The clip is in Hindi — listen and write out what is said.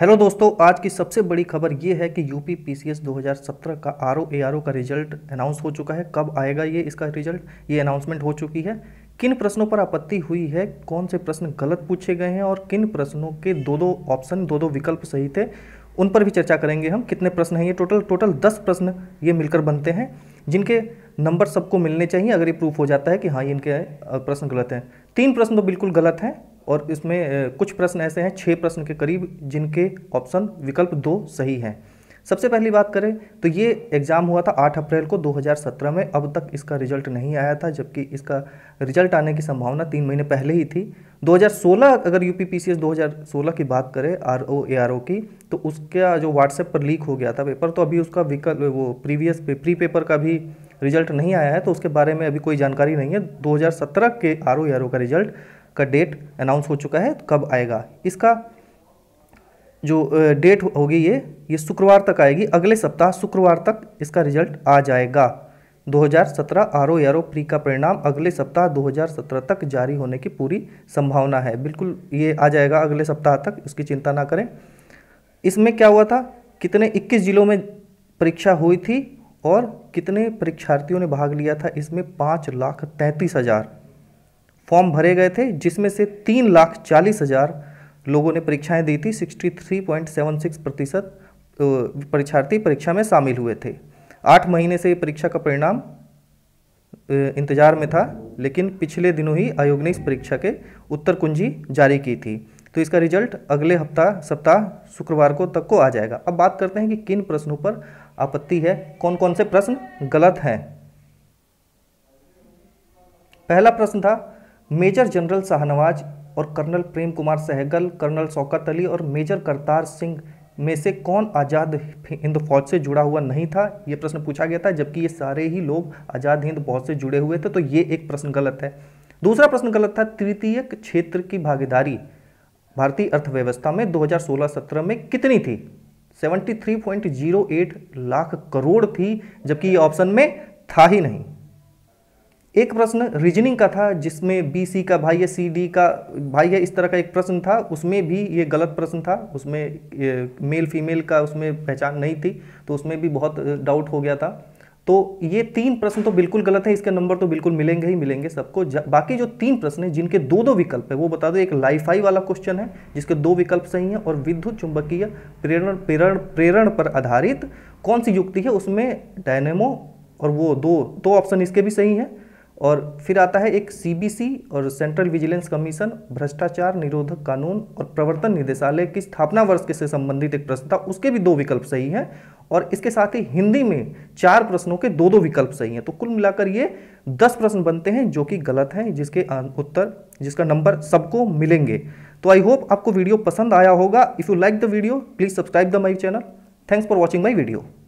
हेलो दोस्तों आज की सबसे बड़ी खबर ये है कि यूपी पीसीएस 2017 का आर ओ का रिजल्ट अनाउंस हो चुका है कब आएगा ये इसका रिजल्ट ये अनाउंसमेंट हो चुकी है किन प्रश्नों पर आपत्ति हुई है कौन से प्रश्न गलत पूछे गए हैं और किन प्रश्नों के दो दो ऑप्शन दो दो विकल्प सही थे उन पर भी चर्चा करेंगे हम कितने प्रश्न हैं ये टोटल टोटल दस प्रश्न ये मिलकर बनते हैं जिनके नंबर सबको मिलने चाहिए अगर ये प्रूफ हो जाता है कि हाँ इनके प्रश्न गलत हैं तीन प्रश्न तो बिल्कुल गलत हैं और इसमें कुछ प्रश्न ऐसे हैं छः प्रश्न के करीब जिनके ऑप्शन विकल्प दो सही हैं सबसे पहली बात करें तो ये एग्ज़ाम हुआ था 8 अप्रैल को 2017 में अब तक इसका रिजल्ट नहीं आया था जबकि इसका रिजल्ट आने की संभावना तीन महीने पहले ही थी 2016 अगर यू पी 2016 की बात करें R O A R O की तो उसका जो व्हाट्सएप पर लीक हो गया था पेपर तो अभी उसका विकल्प वो प्रीवियस पे, प्री पेपर का भी रिजल्ट नहीं आया है तो उसके बारे में अभी कोई जानकारी नहीं है दो के R O A R O का रिजल्ट का डेट अनाउंस हो चुका है कब आएगा इसका जो डेट होगी ये ये शुक्रवार तक आएगी अगले सप्ताह शुक्रवार तक इसका रिजल्ट आ जाएगा 2017 आर ओ एरो प्री का परिणाम अगले सप्ताह 2017 तक जारी होने की पूरी संभावना है बिल्कुल ये आ जाएगा अगले सप्ताह तक उसकी चिंता ना करें इसमें क्या हुआ था कितने 21 जिलों में परीक्षा हुई थी और कितने परीक्षार्थियों ने भाग लिया था इसमें पाँच लाख तैंतीस हज़ार फॉर्म भरे गए थे जिसमें से तीन लाख चालीस हज़ार लोगों ने परीक्षाएं दी थी 63.76 प्रतिशत परीक्षार्थी परीक्षा में शामिल हुए थे आठ महीने से परीक्षा का परिणाम इंतजार में था लेकिन पिछले दिनों ही आयोग ने इस परीक्षा के उत्तर कुंजी जारी की थी तो इसका रिजल्ट अगले हफ्ता सप्ताह शुक्रवार को तक को आ जाएगा अब बात करते हैं कि किन प्रश्नों पर आपत्ति है कौन कौन से प्रश्न गलत हैं पहला प्रश्न था मेजर जनरल शाहनवाज और कर्नल प्रेम कुमार सहगल कर्नल शौकत अली और मेजर करतार सिंह में से कौन आज़ाद हिंद फौज से जुड़ा हुआ नहीं था ये प्रश्न पूछा गया था जबकि ये सारे ही लोग आज़ाद हिंद फौज से जुड़े हुए थे तो ये एक प्रश्न गलत है दूसरा प्रश्न गलत था तृतीय क्षेत्र की भागीदारी भारतीय अर्थव्यवस्था में 2016-17 में कितनी थी 73.08 लाख करोड़ थी जबकि ये ऑप्शन में था ही नहीं एक प्रश्न रीजनिंग का था जिसमें बी सी का भाई है सी डी का भाई है इस तरह का एक प्रश्न था उसमें भी ये गलत प्रश्न था उसमें मेल फीमेल का उसमें पहचान नहीं थी तो उसमें भी बहुत डाउट हो गया था तो ये तीन प्रश्न तो बिल्कुल गलत है इसके नंबर तो बिल्कुल मिलेंगे ही मिलेंगे सबको बाकी जो तीन प्रश्न हैं जिनके दो दो विकल्प है वो बता दो एक लाइफाई वाला क्वेश्चन है जिसके दो विकल्प सही हैं और विद्युत चुंबकीय प्रेरण प्रेरण प्रेरण पर आधारित कौन सी युक्ति है उसमें डायनेमो और वो दो दो ऑप्शन इसके भी सही हैं और फिर आता है एक सीबीसी और सेंट्रल विजिलेंस कमीशन भ्रष्टाचार निरोधक कानून और प्रवर्तन निदेशालय की स्थापना वर्ष के से संबंधित एक प्रश्न था उसके भी दो विकल्प सही हैं और इसके साथ ही हिंदी में चार प्रश्नों के दो दो विकल्प सही हैं तो कुल मिलाकर ये दस प्रश्न बनते हैं जो कि गलत हैं जिसके उत्तर जिसका नंबर सबको मिलेंगे तो आई होप आपको वीडियो पसंद आया होगा if you like the video please subscribe the my channel thanks for watching my video